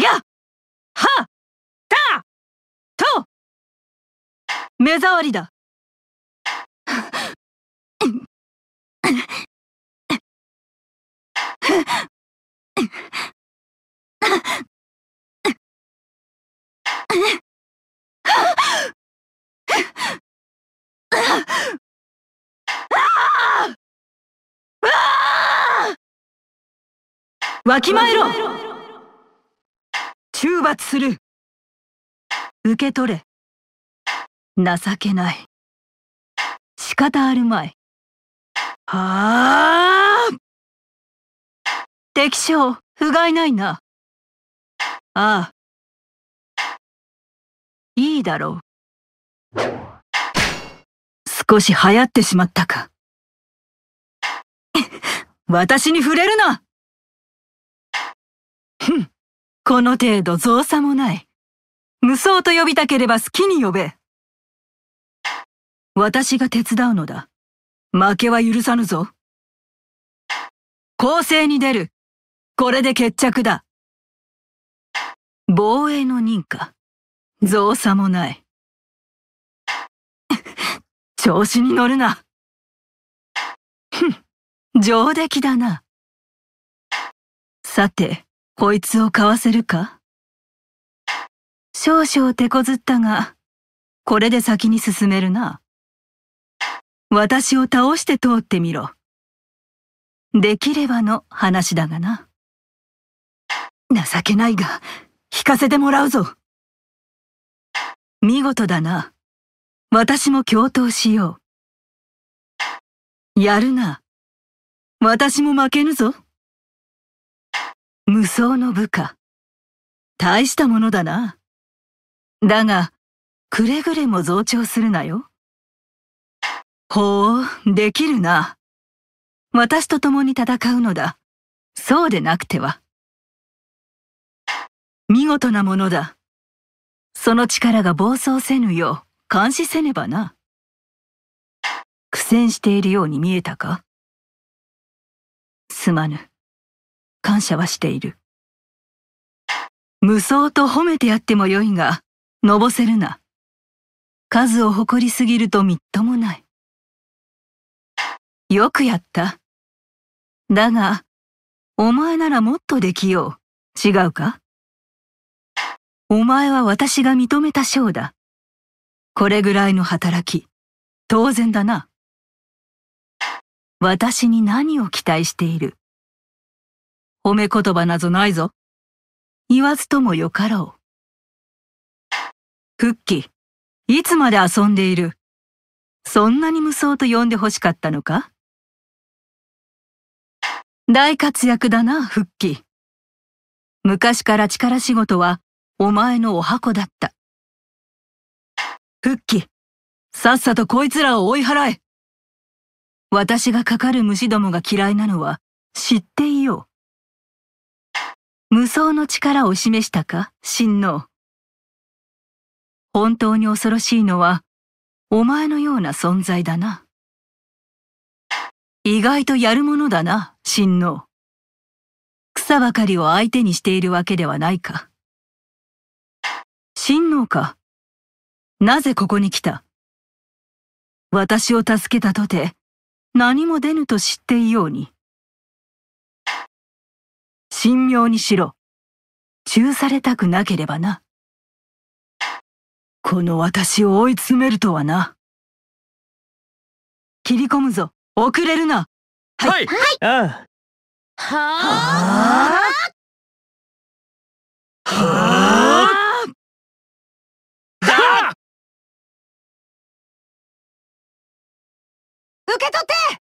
やはたと目障りだわきまえろ中罰する受け取れ情けない仕方あるまいはあ敵将不甲斐ないなああいいだろう少し流行ってしまったか 私に触れるなこの程度造作もない。無双と呼びたければ好きに呼べ。私が手伝うのだ。負けは許さぬぞ。公正に出る。これで決着だ。防衛の認可。造作もない。調子に乗るな。ふん、上出来だな。さて、こいつを買わせるか少々手こずったが、これで先に進めるな。私を倒して通ってみろ。できればの話だがな。情けないが、引かせてもらうぞ。見事だな。私も共闘しよう。やるな。私も負けぬぞ。装の部下。大したものだな。だが、くれぐれも増長するなよ。ほう、できるな。私と共に戦うのだ。そうでなくては。見事なものだ。その力が暴走せぬよう、監視せねばな。苦戦しているように見えたかすまぬ。感謝はしている。無双と褒めてやってもよいが、のぼせるな。数を誇りすぎるとみっともない。よくやった。だが、お前ならもっとできよう。違うかお前は私が認めた賞だ。これぐらいの働き、当然だな。私に何を期待している褒め言葉なぞないぞ。言わずともよかろう。クッキー、いつまで遊んでいるそんなに無双と呼んで欲しかったのか大活躍だな、復帰。昔から力仕事はお前のお箱だった。復帰、さっさとこいつらを追い払え。私がかかる虫どもが嫌いなのは知っている。無双の力を示したか、神王。本当に恐ろしいのは、お前のような存在だな。意外とやるものだな、神王。草ばかりを相手にしているわけではないか。神王か。なぜここに来た私を助けたとて、何も出ぬと知っていように。神妙にしろ。中されたくなければな。この私を追い詰めるとはな。切り込むぞ。遅れるな。はい。はい。ああ。はあ。はあ。受け取って